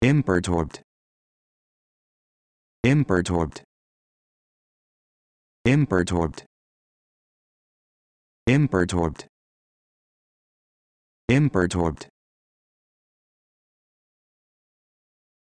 Imperturbed. Imperturbed. Imperturbed. Imperturbed. Imperturbed.